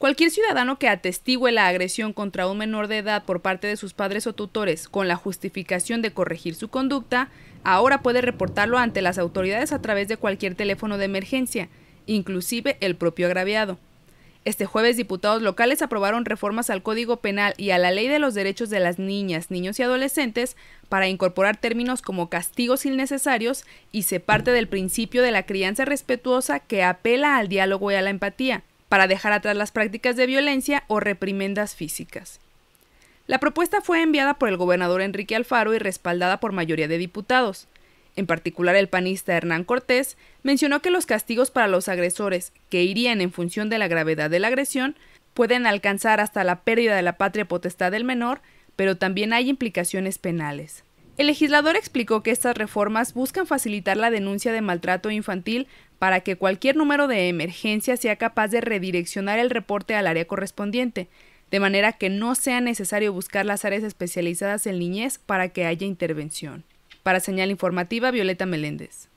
Cualquier ciudadano que atestigue la agresión contra un menor de edad por parte de sus padres o tutores con la justificación de corregir su conducta, ahora puede reportarlo ante las autoridades a través de cualquier teléfono de emergencia, inclusive el propio agraviado. Este jueves diputados locales aprobaron reformas al Código Penal y a la Ley de los Derechos de las Niñas, Niños y Adolescentes para incorporar términos como castigos innecesarios y se parte del principio de la crianza respetuosa que apela al diálogo y a la empatía para dejar atrás las prácticas de violencia o reprimendas físicas. La propuesta fue enviada por el gobernador Enrique Alfaro y respaldada por mayoría de diputados. En particular, el panista Hernán Cortés mencionó que los castigos para los agresores, que irían en función de la gravedad de la agresión, pueden alcanzar hasta la pérdida de la patria potestad del menor, pero también hay implicaciones penales. El legislador explicó que estas reformas buscan facilitar la denuncia de maltrato infantil para que cualquier número de emergencia sea capaz de redireccionar el reporte al área correspondiente, de manera que no sea necesario buscar las áreas especializadas en niñez para que haya intervención. Para señal informativa, Violeta Meléndez.